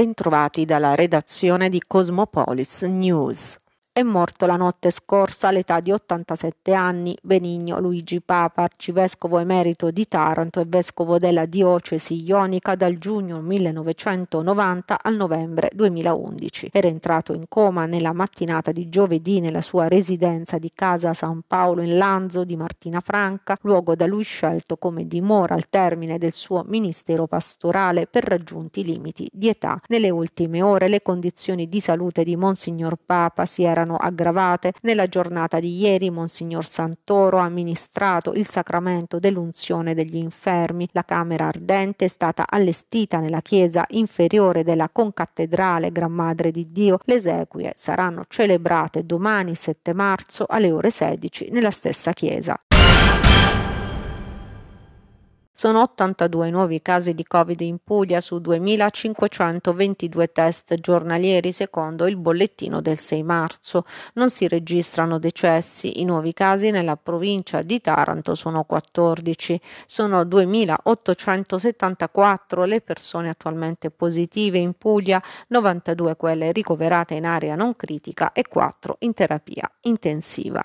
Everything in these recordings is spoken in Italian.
Bentrovati dalla redazione di Cosmopolis News. È morto la notte scorsa all'età di 87 anni Benigno Luigi Papa, arcivescovo emerito di Taranto e vescovo della diocesi ionica dal giugno 1990 al novembre 2011. Era entrato in coma nella mattinata di giovedì nella sua residenza di casa San Paolo in Lanzo di Martina Franca, luogo da lui scelto come dimora al termine del suo ministero pastorale per raggiunti limiti di età. Nelle ultime ore le condizioni di salute di Monsignor Papa si erano erano aggravate. Nella giornata di ieri Monsignor Santoro ha amministrato il sacramento dell'unzione degli infermi. La camera ardente è stata allestita nella chiesa inferiore della concattedrale Gran Madre di Dio. Le esequie saranno celebrate domani 7 marzo alle ore 16 nella stessa chiesa. Sono 82 nuovi casi di Covid in Puglia su 2.522 test giornalieri secondo il bollettino del 6 marzo. Non si registrano decessi. I nuovi casi nella provincia di Taranto sono 14. Sono 2.874 le persone attualmente positive in Puglia, 92 quelle ricoverate in area non critica e 4 in terapia intensiva.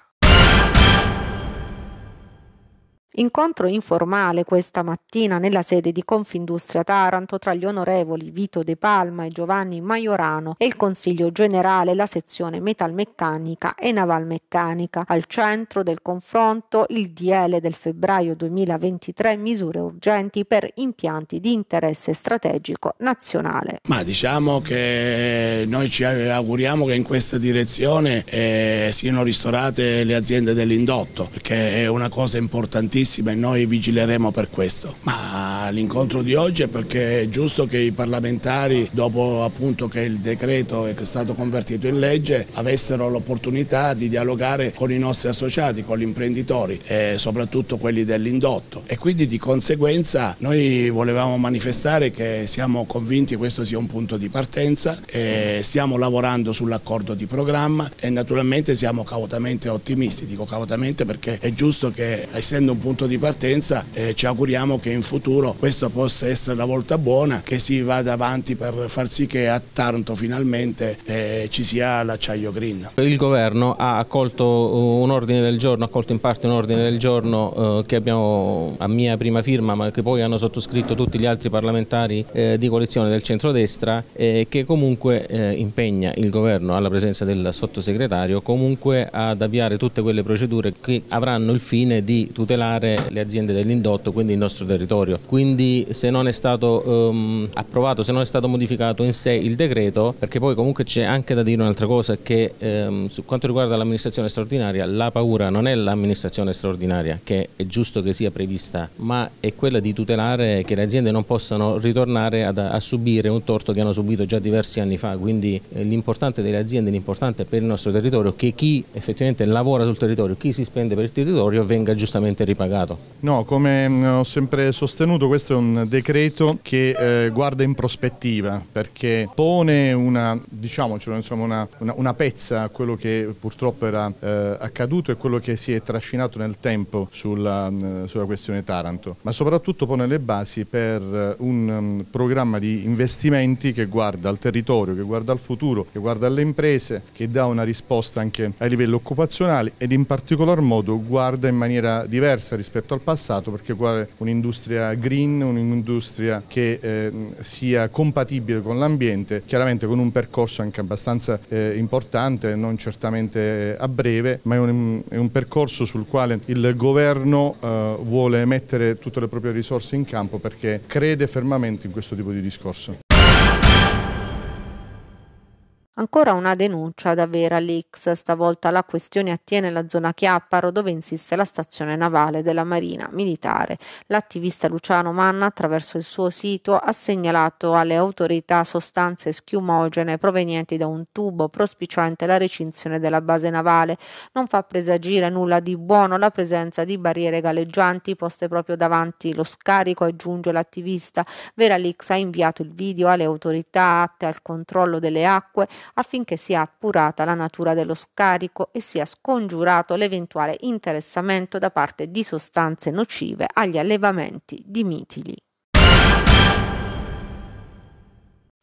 Incontro informale questa mattina nella sede di Confindustria Taranto tra gli onorevoli Vito De Palma e Giovanni Maiorano e il Consiglio Generale la sezione metalmeccanica e navalmeccanica. Al centro del confronto il DL del febbraio 2023 misure urgenti per impianti di interesse strategico nazionale. Ma diciamo che noi ci auguriamo che in questa direzione eh, siano ristorate le aziende dell'indotto perché è una cosa importantissima giustissima e noi vigileremo per questo. Ma l'incontro di oggi è perché è giusto che i parlamentari, dopo appunto che il decreto è stato convertito in legge, avessero l'opportunità di dialogare con i nostri associati, con gli imprenditori e soprattutto quelli dell'indotto. E quindi di conseguenza noi volevamo manifestare che siamo convinti che questo sia un punto di partenza, stiamo lavorando sull'accordo di programma e naturalmente siamo cautamente ottimisti, dico cautamente perché è giusto che essendo un punto punto di partenza e eh, ci auguriamo che in futuro questa possa essere la volta buona, che si vada avanti per far sì che a Taranto finalmente eh, ci sia l'acciaio green. Il governo ha accolto eh, un ordine del giorno, ha accolto in parte un ordine del giorno eh, che abbiamo a mia prima firma ma che poi hanno sottoscritto tutti gli altri parlamentari eh, di coalizione del centrodestra eh, che comunque eh, impegna il governo alla presenza del sottosegretario comunque ad avviare tutte quelle procedure che avranno il fine di tutelare tutelare le aziende dell'indotto, quindi il nostro territorio. Quindi se non è stato ehm, approvato, se non è stato modificato in sé il decreto, perché poi comunque c'è anche da dire un'altra cosa, che ehm, su quanto riguarda l'amministrazione straordinaria, la paura non è l'amministrazione straordinaria, che è giusto che sia prevista, ma è quella di tutelare che le aziende non possano ritornare ad, a subire un torto che hanno subito già diversi anni fa, quindi eh, l'importante delle aziende, l'importante per il nostro territorio, che chi effettivamente lavora sul territorio, chi si spende per il territorio venga giustamente ripagato indagato? No, come mm, ho sempre sostenuto questo è un decreto che eh, guarda in prospettiva perché pone una, diciamocelo, cioè, insomma, una, una, una, pezza a quello che purtroppo era eh, accaduto e quello che si è trascinato nel tempo sulla, mm, sulla, questione Taranto, ma soprattutto pone le basi per eh, un mm, programma di investimenti che guarda al territorio, che guarda al futuro, che guarda alle imprese, che dà una risposta anche ai livelli occupazionali ed in particolar modo guarda in maniera diversa rispetto al passato perché vuole un'industria green, un'industria che eh, sia compatibile con l'ambiente, chiaramente con un percorso anche abbastanza eh, importante, non certamente eh, a breve, ma è un, è un percorso sul quale il governo eh, vuole mettere tutte le proprie risorse in campo perché crede fermamente in questo tipo di discorso. Ancora una denuncia da Vera Lix, stavolta la questione attiene la zona Chiapparo dove insiste la stazione navale della Marina Militare. L'attivista Luciano Manna attraverso il suo sito ha segnalato alle autorità sostanze schiumogene provenienti da un tubo prospiciente la recinzione della base navale. Non fa presagire nulla di buono la presenza di barriere galleggianti poste proprio davanti lo scarico, aggiunge l'attivista. Vera Lix ha inviato il video alle autorità atte al controllo delle acque affinché sia appurata la natura dello scarico e sia scongiurato l'eventuale interessamento da parte di sostanze nocive agli allevamenti di mitili.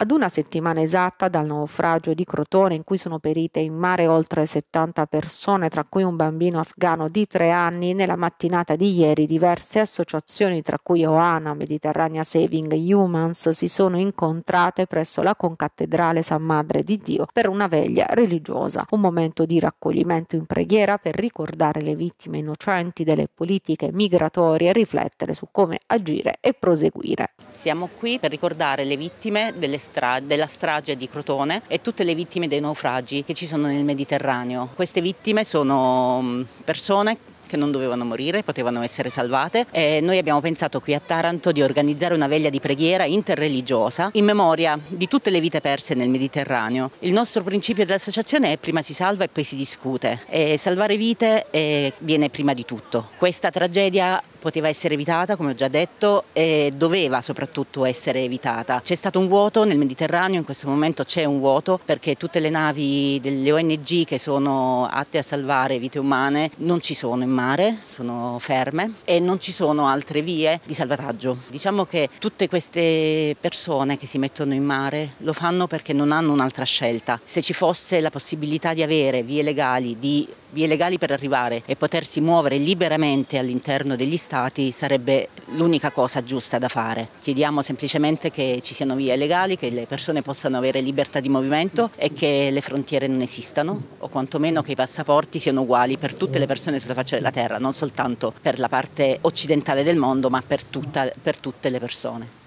Ad una settimana esatta dal naufragio di Crotone in cui sono perite in mare oltre 70 persone, tra cui un bambino afgano di tre anni, nella mattinata di ieri diverse associazioni, tra cui Oana, Mediterranea Saving Humans, si sono incontrate presso la concattedrale San Madre di Dio per una veglia religiosa, un momento di raccoglimento in preghiera per ricordare le vittime innocenti delle politiche migratorie e riflettere su come agire e proseguire. Siamo qui per ricordare le vittime delle stra della strage di Crotone e tutte le vittime dei naufragi che ci sono nel Mediterraneo. Queste vittime sono mm, persone che non dovevano morire, potevano essere salvate. E noi abbiamo pensato qui a Taranto di organizzare una veglia di preghiera interreligiosa in memoria di tutte le vite perse nel Mediterraneo. Il nostro principio dell'associazione è prima si salva e poi si discute. E salvare vite eh, viene prima di tutto. Questa tragedia poteva essere evitata, come ho già detto, e doveva soprattutto essere evitata. C'è stato un vuoto nel Mediterraneo, in questo momento c'è un vuoto perché tutte le navi delle ONG che sono atte a salvare vite umane non ci sono in mare, sono ferme e non ci sono altre vie di salvataggio. Diciamo che tutte queste persone che si mettono in mare lo fanno perché non hanno un'altra scelta. Se ci fosse la possibilità di avere vie legali di vie legali per arrivare e potersi muovere liberamente all'interno degli stati sarebbe l'unica cosa giusta da fare. Chiediamo semplicemente che ci siano vie legali, che le persone possano avere libertà di movimento e che le frontiere non esistano o quantomeno che i passaporti siano uguali per tutte le persone sulla faccia della terra, non soltanto per la parte occidentale del mondo ma per, tutta, per tutte le persone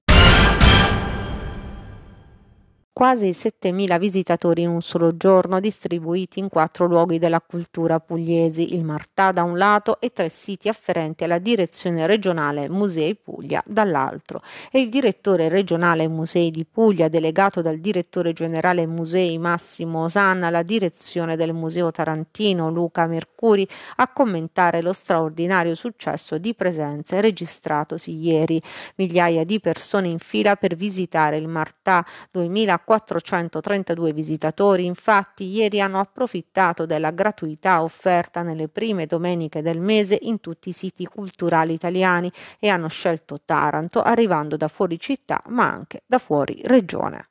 quasi 7.000 visitatori in un solo giorno, distribuiti in quattro luoghi della cultura pugliesi, il Martà da un lato e tre siti afferenti alla direzione regionale Musei Puglia dall'altro. E il direttore regionale Musei di Puglia, delegato dal direttore generale Musei Massimo Osanna alla direzione del Museo Tarantino Luca Mercuri, a commentare lo straordinario successo di presenze registratosi ieri. Migliaia di persone in fila per visitare il Martà 2000 2.432 visitatori infatti ieri hanno approfittato della gratuità offerta nelle prime domeniche del mese in tutti i siti culturali italiani e hanno scelto Taranto arrivando da fuori città ma anche da fuori regione.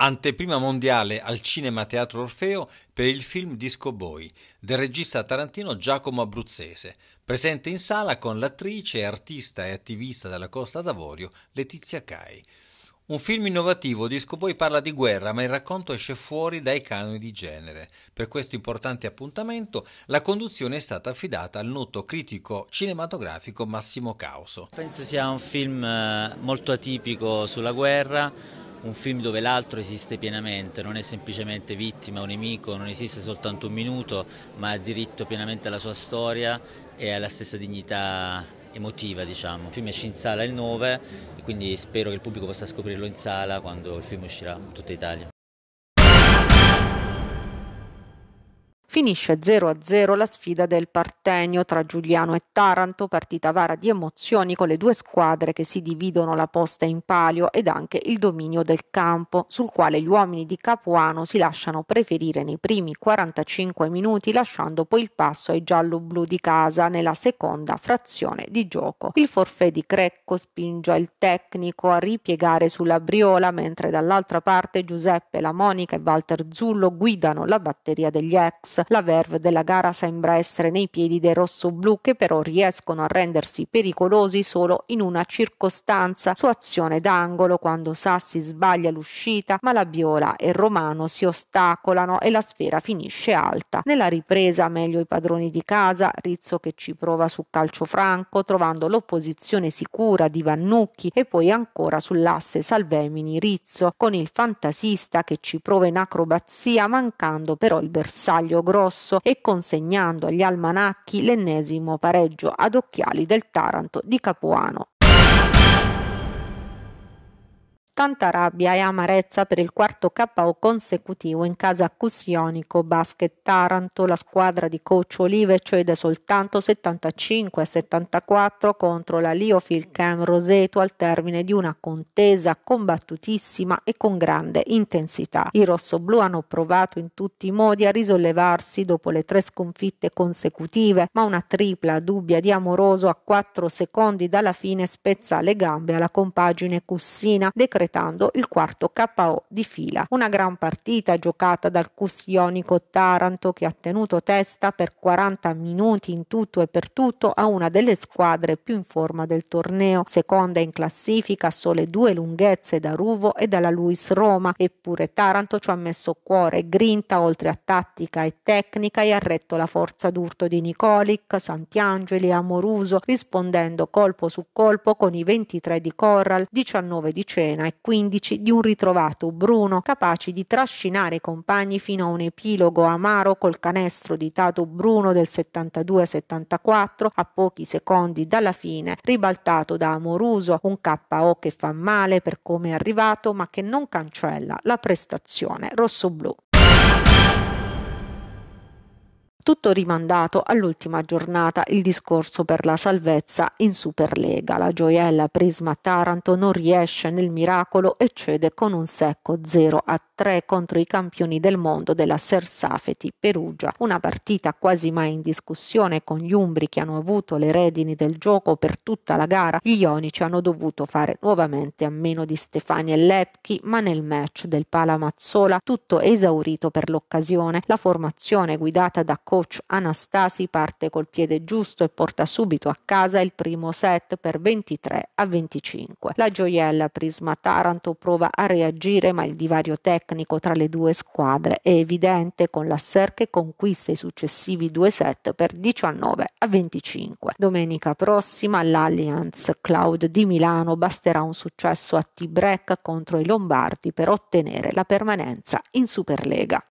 Anteprima mondiale al Cinema Teatro Orfeo per il film Disco Boy del regista tarantino Giacomo Abruzzese, presente in sala con l'attrice, artista e attivista della Costa d'Avorio Letizia Cai. Un film innovativo Disco Boy parla di guerra, ma il racconto esce fuori dai canoni di genere. Per questo importante appuntamento la conduzione è stata affidata al noto critico cinematografico Massimo Causo. Penso sia un film eh, molto atipico sulla guerra, un film dove l'altro esiste pienamente, non è semplicemente vittima o nemico, non esiste soltanto un minuto, ma ha diritto pienamente alla sua storia e alla stessa dignità emotiva. Diciamo. Il film esce in sala il 9 e quindi spero che il pubblico possa scoprirlo in sala quando il film uscirà in tutta Italia. Finisce 0-0 la sfida del Partenio tra Giuliano e Taranto, partita vara di emozioni con le due squadre che si dividono la posta in palio ed anche il dominio del campo, sul quale gli uomini di Capuano si lasciano preferire nei primi 45 minuti, lasciando poi il passo ai giallo-blu di casa nella seconda frazione di gioco. Il forfè di Crecco spinge il tecnico a ripiegare sulla briola, mentre dall'altra parte Giuseppe La Monica e Walter Zullo guidano la batteria degli ex. La verve della gara sembra essere nei piedi dei rossoblù che però riescono a rendersi pericolosi solo in una circostanza su azione d'angolo quando Sassi sbaglia l'uscita ma la Biola e Romano si ostacolano e la sfera finisce alta. Nella ripresa meglio i padroni di casa, Rizzo che ci prova su calcio franco trovando l'opposizione sicura di Vannucchi e poi ancora sull'asse Salvemini Rizzo con il fantasista che ci prova in acrobazia mancando però il bersaglio grosso e consegnando agli almanacchi l'ennesimo pareggio ad occhiali del Taranto di Capuano tanta rabbia e amarezza per il quarto KO consecutivo in casa Cussionico Basket Taranto, la squadra di coach Olive cede soltanto 75-74 contro la Liofil Cam Roseto al termine di una contesa combattutissima e con grande intensità. I rossoblù hanno provato in tutti i modi a risollevarsi dopo le tre sconfitte consecutive, ma una tripla dubbia di Amoroso a 4 secondi dalla fine spezza le gambe alla compagine Cussina, decretata completando il quarto KO di fila. Una gran partita giocata dal Cus Ionico Taranto che ha tenuto testa per 40 minuti in tutto e per tutto a una delle squadre più in forma del torneo, seconda in classifica a sole due lunghezze da Ruvo e dalla Luis Roma, eppure Taranto ci ha messo cuore e grinta oltre a tattica e tecnica e ha retto la forza d'urto di Nicolic, Santiangeli e Amoruso rispondendo colpo su colpo con i 23 di Corral, 19 di Cena e 2015 di un ritrovato Bruno capace di trascinare i compagni fino a un epilogo amaro col canestro di Tato Bruno del 72-74 a pochi secondi dalla fine, ribaltato da Amoruso, un KO che fa male per come è arrivato ma che non cancella la prestazione rossoblù tutto rimandato all'ultima giornata il discorso per la salvezza in Superlega. La gioiella Prisma Taranto non riesce nel miracolo e cede con un secco 0 a 3 contro i campioni del mondo della Sersafeti Perugia, una partita quasi mai in discussione con gli umbri che hanno avuto le redini del gioco per tutta la gara. Gli ionici hanno dovuto fare nuovamente a meno di Stefani e Lepchi, ma nel match del Palamazzola tutto esaurito per l'occasione. La formazione guidata da coach Anastasi parte col piede giusto e porta subito a casa il primo set per 23 a 25. La gioiella Prisma Taranto prova a reagire, ma il divario tecnico tecnico tra le due squadre è evidente con la Ser che conquista i successivi due set per 19 a 25. Domenica prossima l'Allianz Cloud di Milano basterà un successo a T-break contro i Lombardi per ottenere la permanenza in Superlega.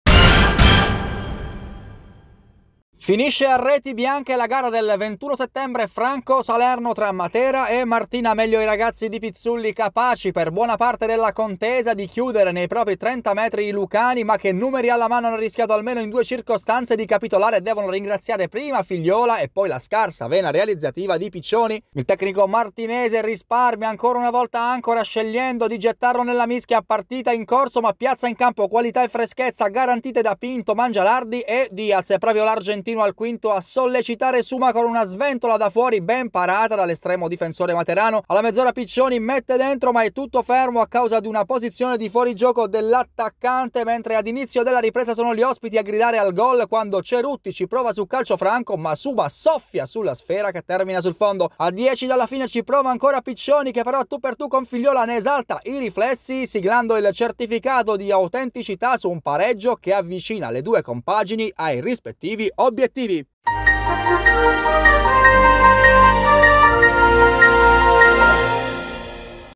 Finisce a reti bianche la gara del 21 settembre Franco Salerno tra Matera e Martina Meglio i ragazzi di Pizzulli capaci per buona parte della contesa di chiudere nei propri 30 metri i Lucani ma che numeri alla mano hanno rischiato almeno in due circostanze di capitolare e devono ringraziare prima Figliola e poi la scarsa vena realizzativa di Piccioni. Il tecnico martinese risparmia ancora una volta ancora scegliendo di gettarlo nella mischia partita in corso ma piazza in campo qualità e freschezza garantite da Pinto, Mangialardi e Diaz proprio l'Argentino continua al quinto a sollecitare Suma con una sventola da fuori ben parata dall'estremo difensore materano. Alla mezz'ora Piccioni mette dentro ma è tutto fermo a causa di una posizione di fuorigioco dell'attaccante mentre ad inizio della ripresa sono gli ospiti a gridare al gol quando Cerutti ci prova su calcio franco ma Suma soffia sulla sfera che termina sul fondo. A 10 dalla fine ci prova ancora Piccioni che però tu per tu con Figliola ne esalta i riflessi siglando il certificato di autenticità su un pareggio che avvicina le due compagini ai rispettivi obiettivi Clube TV.